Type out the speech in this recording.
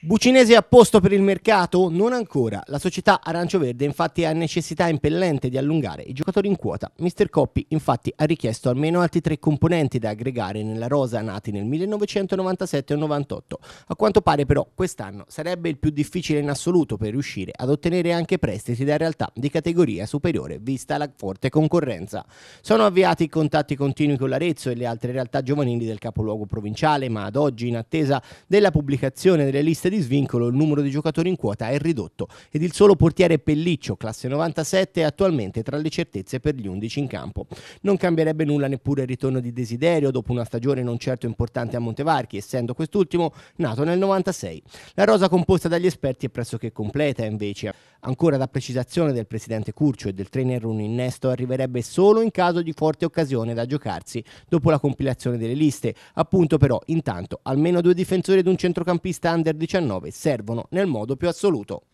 Bucinese a posto per il mercato? Non ancora. La società arancioverde infatti ha necessità impellente di allungare i giocatori in quota. Mister Coppi infatti ha richiesto almeno altri tre componenti da aggregare nella rosa nati nel 1997 e 98. A quanto pare però quest'anno sarebbe il più difficile in assoluto per riuscire ad ottenere anche prestiti da realtà di categoria superiore vista la forte concorrenza. Sono avviati i contatti continui con l'Arezzo e le altre realtà giovanili del capoluogo provinciale ma ad oggi in attesa della pubblicazione delle liste forte di svincolo, il numero di giocatori in quota è ridotto ed il solo portiere Pelliccio, classe 97, è attualmente tra le certezze per gli 11 in campo. Non cambierebbe nulla neppure il ritorno di Desiderio dopo una stagione non certo importante a Montevarchi, essendo quest'ultimo nato nel 96. La rosa composta dagli esperti è pressoché completa, invece. Ancora da precisazione del presidente Curcio e del trainer un innesto arriverebbe solo in caso di forte occasione da giocarsi dopo la compilazione delle liste. Appunto però, intanto, almeno due difensori ed un centrocampista under 19 servono nel modo più assoluto.